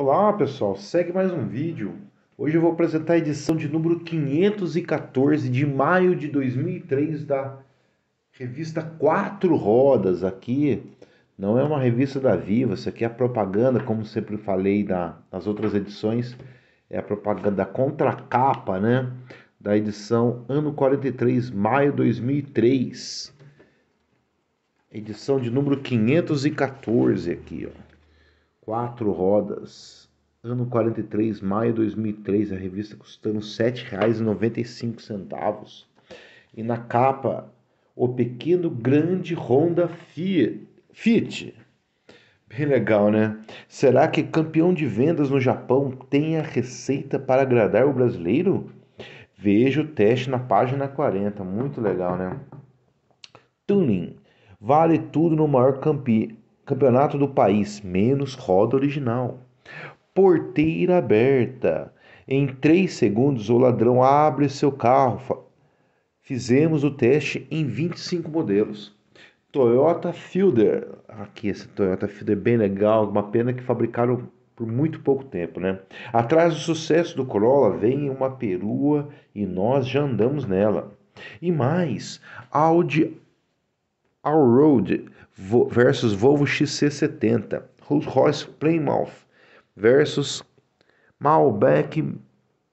Olá pessoal, segue mais um vídeo. Hoje eu vou apresentar a edição de número 514 de maio de 2003 da revista Quatro Rodas. Aqui não é uma revista da Viva, isso aqui é a propaganda, como sempre falei na, nas outras edições, é a propaganda contra capa, né? Da edição ano 43, maio 2003. Edição de número 514 aqui, ó. Quatro rodas. Ano 43, maio de 2003, a revista custando R$ 7,95. E na capa, o pequeno grande Honda Fiat. Bem legal, né? Será que campeão de vendas no Japão tem a receita para agradar o brasileiro? Veja o teste na página 40, muito legal, né? Tuning. Vale tudo no maior campi Campeonato do país, menos roda original. Porteira aberta. Em 3 segundos, o ladrão abre seu carro. Fizemos o teste em 25 modelos. Toyota Fielder. Aqui, esse Toyota Fielder é bem legal. Uma pena que fabricaram por muito pouco tempo, né? Atrás do sucesso do Corolla vem uma perua e nós já andamos nela. E mais, Audi Allroad versus Volvo XC70, Rolls-Royce Plymouth versus Malbec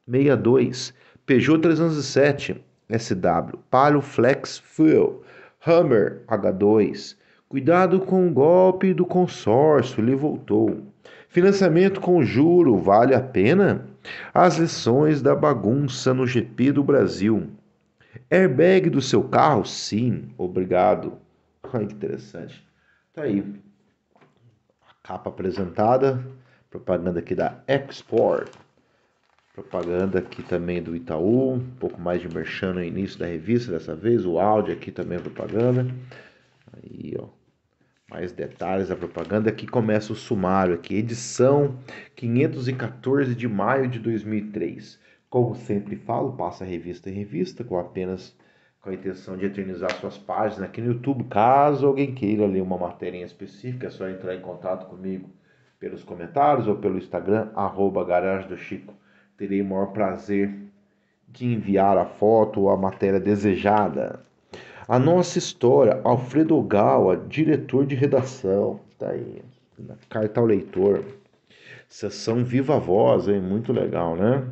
62, Peugeot 307 SW, Palio Flex Fuel, Hammer H2. Cuidado com o golpe do consórcio, ele voltou. Financiamento com juro vale a pena? As lições da bagunça no GP do Brasil. Airbag do seu carro? Sim, obrigado. Olha que interessante. Tá aí a capa apresentada, propaganda aqui da Export, propaganda aqui também do Itaú, um pouco mais de merchan no início da revista dessa vez, o áudio aqui também é propaganda. Aí, ó, mais detalhes da propaganda. Aqui começa o sumário aqui, edição 514 de maio de 2003. Como sempre falo, passa revista em revista com apenas com a intenção de eternizar suas páginas aqui no YouTube. Caso alguém queira ler uma matéria em específica, é só entrar em contato comigo pelos comentários ou pelo Instagram, arroba Garagem do Chico. Terei o maior prazer de enviar a foto ou a matéria desejada. A nossa história, Alfredo Gawa, diretor de redação, tá aí, carta ao leitor, sessão Viva Voz, hein? muito legal, né?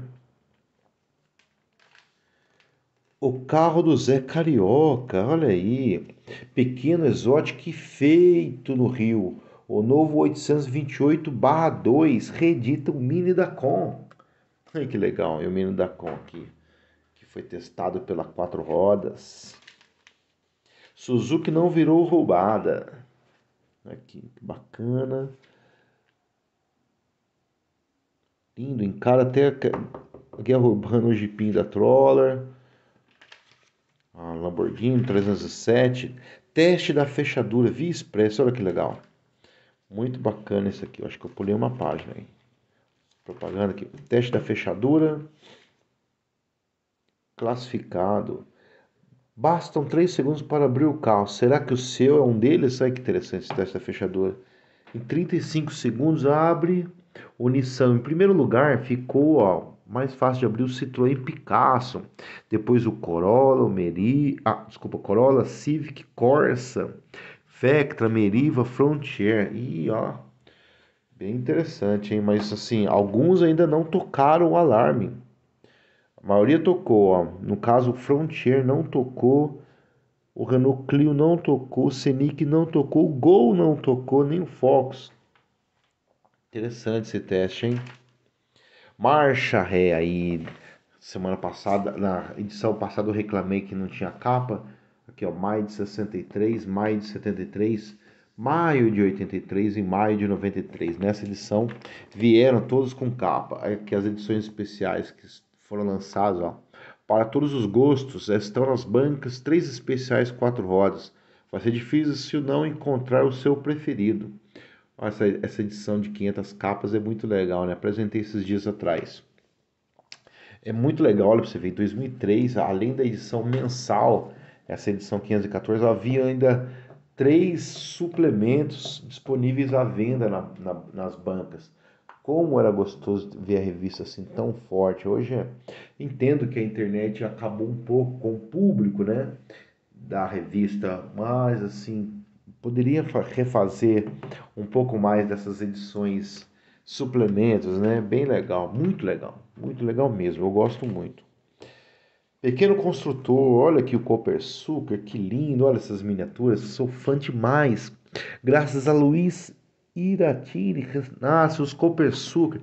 O carro do Zé Carioca, olha aí. Pequeno exótico feito no Rio. O novo 828-2 reedita o Mini da Com. Olha que legal, e o Mini da Com aqui, que foi testado pela Quatro Rodas. Suzuki não virou roubada. Aqui, que bacana. Lindo, encara até a guerra é urbana, o jipim da Troller a Lamborghini 307. Teste da fechadura via expresso, olha que legal. Muito bacana isso aqui, eu acho que eu pulei uma página aí. Propaganda aqui. Teste da fechadura. Classificado. Bastam 3 segundos para abrir o carro. Será que o seu é um deles? Olha que interessante esse teste da fechadura. Em 35 segundos abre o Nissan. Em primeiro lugar ficou ó, mais fácil de abrir o Citroën Picasso, depois o Corolla, o Meri, ah, desculpa, Corolla, Civic, Corsa, Vectra, Meriva, Frontier. E ó, bem interessante, hein? Mas assim, alguns ainda não tocaram o alarme. A maioria tocou, ó. No caso, o Frontier não tocou, o Renault Clio não tocou, o Scenic não tocou, o Gol não tocou, nem o Fox. Interessante esse teste, hein? Marcha Ré aí, semana passada, na edição passada eu reclamei que não tinha capa. Aqui ó, maio de 63, maio de 73, maio de 83 e maio de 93. Nessa edição vieram todos com capa. Aqui as edições especiais que foram lançadas, ó. Para todos os gostos, estão nas bancas, três especiais, quatro rodas. Vai ser difícil se não encontrar o seu preferido. Essa, essa edição de 500 capas é muito legal, né? Apresentei esses dias atrás. É muito legal, olha para você ver, em 2003, além da edição mensal, essa edição 514, havia ainda três suplementos disponíveis à venda na, na, nas bancas. Como era gostoso ver a revista assim tão forte. Hoje é... entendo que a internet acabou um pouco com o público, né? Da revista, mas assim, poderia refazer um pouco mais dessas edições suplementos, né? Bem legal, muito legal, muito legal mesmo. Eu gosto muito. Pequeno construtor, olha aqui o Copper Sucker, que lindo, olha essas miniaturas, sou fã demais. Graças a Luiz Iratiri, nasce os Copper Sucker.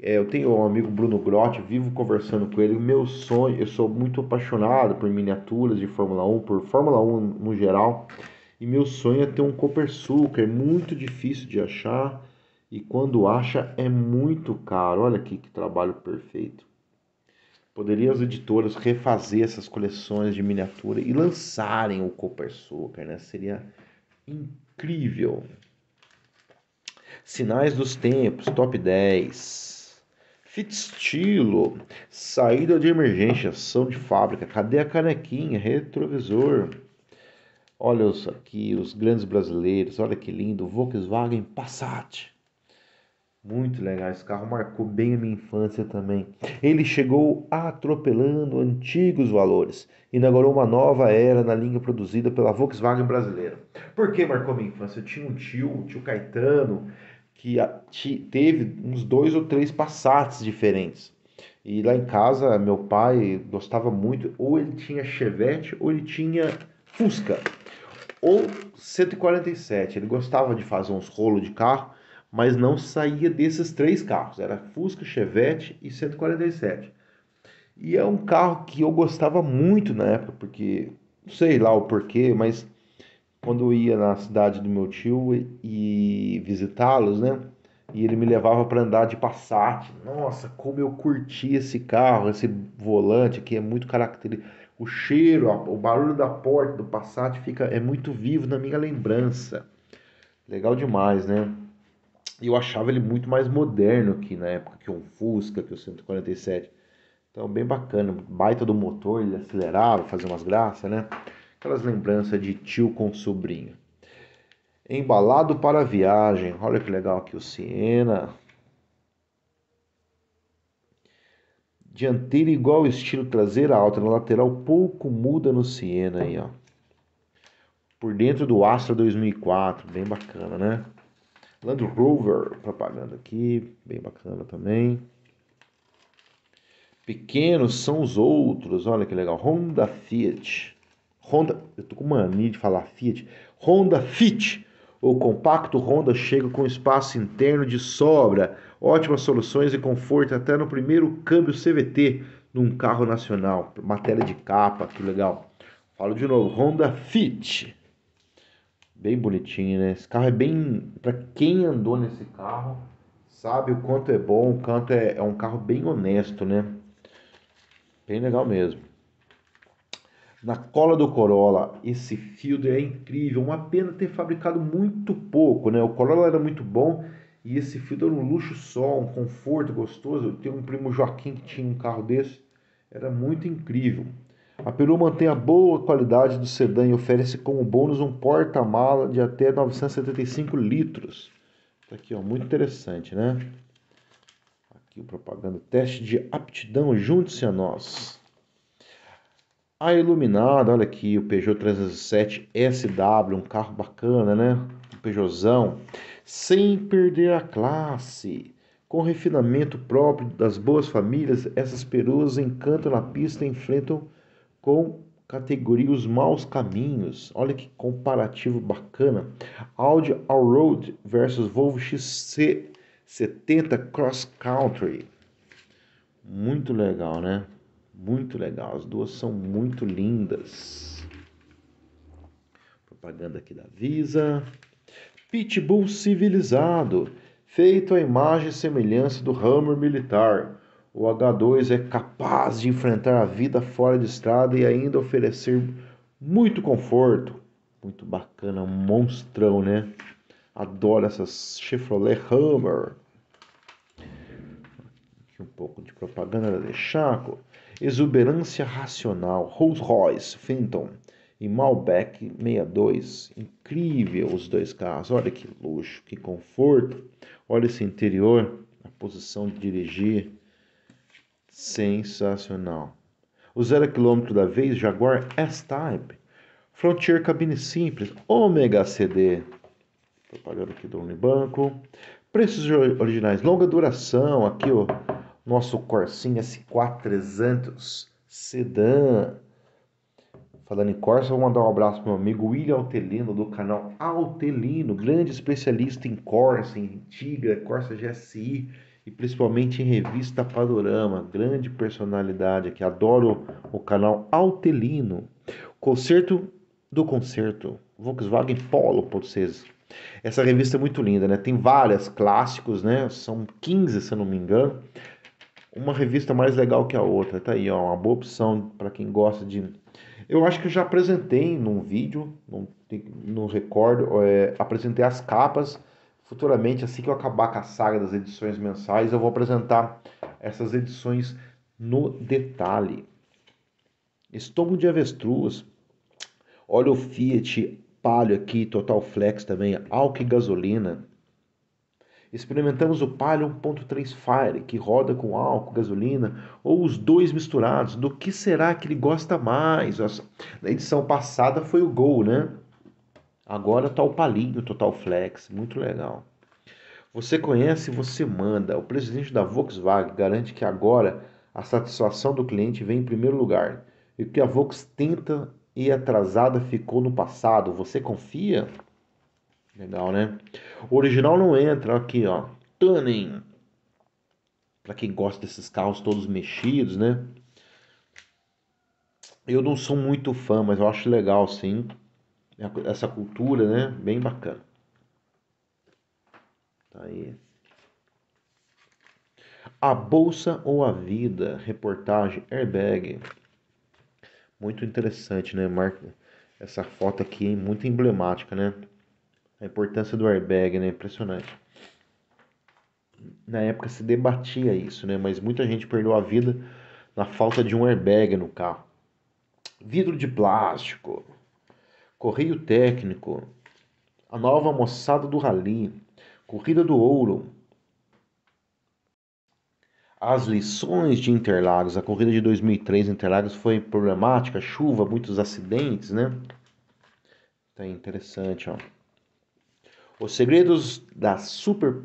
É, eu tenho um amigo Bruno Grotti, vivo conversando com ele. Meu sonho, eu sou muito apaixonado por miniaturas de Fórmula 1, por Fórmula 1 no geral. E meu sonho é ter um Copper Suca, é muito difícil de achar e quando acha é muito caro. Olha aqui que trabalho perfeito. Poderiam as editoras refazer essas coleções de miniatura e lançarem o Copper Sucker, né? Seria incrível. Sinais dos Tempos, top 10. Fitstilo, saída de emergência, ação de fábrica. Cadê a canequinha? Retrovisor. Olha os, aqui os grandes brasileiros, olha que lindo, Volkswagen Passat. Muito legal, esse carro marcou bem a minha infância também. Ele chegou atropelando antigos valores, inaugurou uma nova era na linha produzida pela Volkswagen brasileira. Por que marcou minha infância? Eu tinha um tio, o tio Caetano, que teve uns dois ou três Passats diferentes. E lá em casa, meu pai gostava muito, ou ele tinha Chevette, ou ele tinha Fusca ou 147. Ele gostava de fazer uns rolos de carro, mas não saía desses três carros. Era Fusca, Chevette e 147. E é um carro que eu gostava muito na época, porque não sei lá o porquê, mas quando eu ia na cidade do meu tio e, visitá-los, né? E ele me levava para andar de Passat. Nossa, como eu curti esse carro, esse volante que é muito característico o cheiro, o barulho da porta do Passat fica é muito vivo na minha lembrança. Legal demais, né? E eu achava ele muito mais moderno que na época que o Fusca, que o 147. Então, bem bacana, baita do motor, ele acelerava, fazia umas graças, né? Aquelas lembranças de tio com sobrinho. Embalado para a viagem. Olha que legal aqui o Siena, Dianteira igual ao estilo traseira alta na lateral, pouco muda no Siena aí, ó. Por dentro do Astra 2004, bem bacana, né? Land Rover, propaganda aqui, bem bacana também. Pequenos são os outros, olha que legal. Honda Fiat. Honda, eu tô com mania de falar Fiat. Honda Fit. O compacto Honda chega com espaço interno de sobra, ótimas soluções e conforto até no primeiro câmbio CVT num carro nacional. Matéria de capa, que legal. Falo de novo, Honda Fit. Bem bonitinho, né? Esse carro é bem. Para quem andou nesse carro, sabe o quanto é bom, o quanto é, é um carro bem honesto, né? Bem legal mesmo. Na cola do Corolla, esse Fielder é incrível. Uma pena ter fabricado muito pouco, né? O Corolla era muito bom e esse filtro era um luxo só, um conforto gostoso. Eu tenho um primo Joaquim que tinha um carro desse. Era muito incrível. A Peru mantém a boa qualidade do sedã e oferece como bônus um porta-mala de até 975 litros. Tá aqui, ó, muito interessante, né? Aqui o propaganda teste de aptidão, junte-se a nós. A Iluminada, olha aqui, o Peugeot 307 SW, um carro bacana, né? Um Peugeotzão sem perder a classe. Com refinamento próprio das boas famílias, essas peruas encantam na pista e enfrentam com categoria os maus caminhos. Olha que comparativo bacana. Audi Allroad versus Volvo XC70 Cross Country. Muito legal, né? Muito legal. As duas são muito lindas. Propaganda aqui da Visa pitbull civilizado, feito à imagem e semelhança do Hammer militar. O H2 é capaz de enfrentar a vida fora de estrada e ainda oferecer muito conforto. Muito bacana, um monstrão, né? Adoro essas Chevrolet Hammer. Aqui um pouco de propaganda da chaco Exuberância racional, Rolls Royce, Fenton e Malbec 62. Incrível os dois carros. Olha que luxo, que conforto. Olha esse interior, a posição de dirigir. Sensacional. O zero quilômetro da vez Jaguar S-Type. Frontier cabine simples, Omega CD. Propaganda aqui do Unibanco. Preços originais, longa duração. Aqui o nosso Corsinha S4 300 Sedan Falando em Corsa, vou mandar um abraço pro meu amigo William Altelino, do canal Altelino, grande especialista em Corsa, em Tigra, Corsa GSI e principalmente em revista Panorama. Grande personalidade aqui, adoro o canal Altelino. Concerto do Concerto, Volkswagen Polo, por vocês. Essa revista é muito linda, né? Tem várias clássicos, né? São 15, se eu não me engano. Uma revista mais legal que a outra. Tá aí, ó, uma boa opção para quem gosta de eu acho que já apresentei num vídeo, não, não recordo, é, apresentei as capas. Futuramente, assim que eu acabar com a saga das edições mensais, eu vou apresentar essas edições no detalhe. Estômago de avestruz, o Fiat, palio aqui, Total Flex também, álcool e gasolina, Experimentamos o Palio 1.3 Fire, que roda com álcool, gasolina, ou os dois misturados. Do que será que ele gosta mais? Na edição passada foi o Gol, né? Agora tá o Palinho Total Flex, muito legal. Você conhece, você manda. O presidente da Volkswagen garante que agora a satisfação do cliente vem em primeiro lugar. E que a Volkswagen tenta e atrasada ficou no passado. Você confia? Legal, né? O original não entra, aqui ó, Tuning. Para quem gosta desses carros todos mexidos, né? Eu não sou muito fã, mas eu acho legal sim. É essa cultura, né? Bem bacana. Tá aí. A Bolsa ou a Vida, reportagem Airbag. Muito interessante, né, Marca? Essa foto aqui é muito emblemática, né? A importância do airbag, né? Impressionante. Na época se debatia isso, né? Mas muita gente perdeu a vida na falta de um airbag no carro. Vidro de plástico, correio técnico, a nova moçada do rally, corrida do ouro, as lições de Interlagos. A corrida de 2003 Interlagos foi problemática, chuva, muitos acidentes, né? Tá interessante, ó. Os segredos das super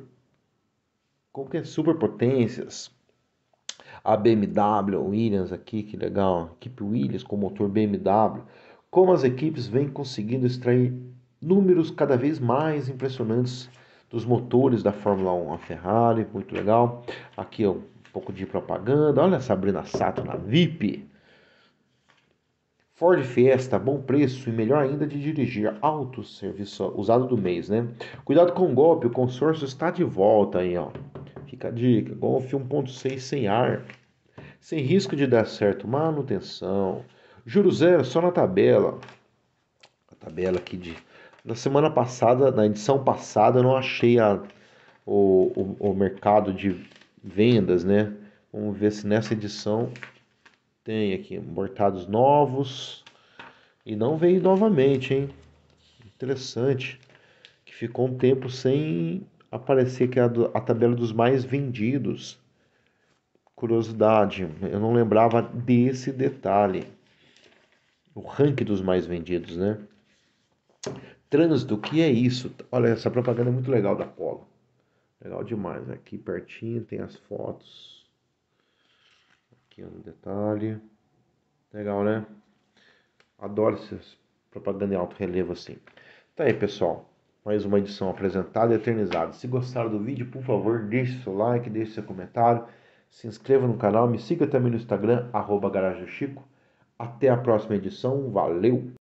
como que é? superpotências. A BMW, Williams aqui, que legal. Equipe Williams com motor BMW. Como as equipes vêm conseguindo extrair números cada vez mais impressionantes dos motores da Fórmula 1. A Ferrari, muito legal. Aqui ó, um pouco de propaganda. Olha a Sabrina Sato na VIP. Ford Fiesta, bom preço e melhor ainda de dirigir. Alto serviço usado do mês, né? Cuidado com o golpe, o consórcio está de volta aí, ó. Fica a dica. Golf 1.6 sem ar, sem risco de dar certo. Manutenção. Juro zero só na tabela. A tabela aqui de na semana passada, na edição passada, eu não achei a, o, o, o mercado de vendas, né? Vamos ver se nessa edição tem aqui mortados novos. E não veio novamente, hein? Interessante. Que ficou um tempo sem aparecer que é a, a tabela dos mais vendidos. Curiosidade, eu não lembrava desse detalhe. O ranking dos mais vendidos, né? Trânsito, o que é isso? Olha, essa propaganda é muito legal da Polo. Legal demais. Né? Aqui pertinho tem as fotos no um detalhe. Legal, né? Adoro essas propaganda em alto relevo assim. Tá aí, pessoal. Mais uma edição apresentada e eternizada. Se gostaram do vídeo, por favor, deixe seu like, deixe seu comentário, se inscreva no canal, me siga também no Instagram, arroba Chico. Até a próxima edição. Valeu!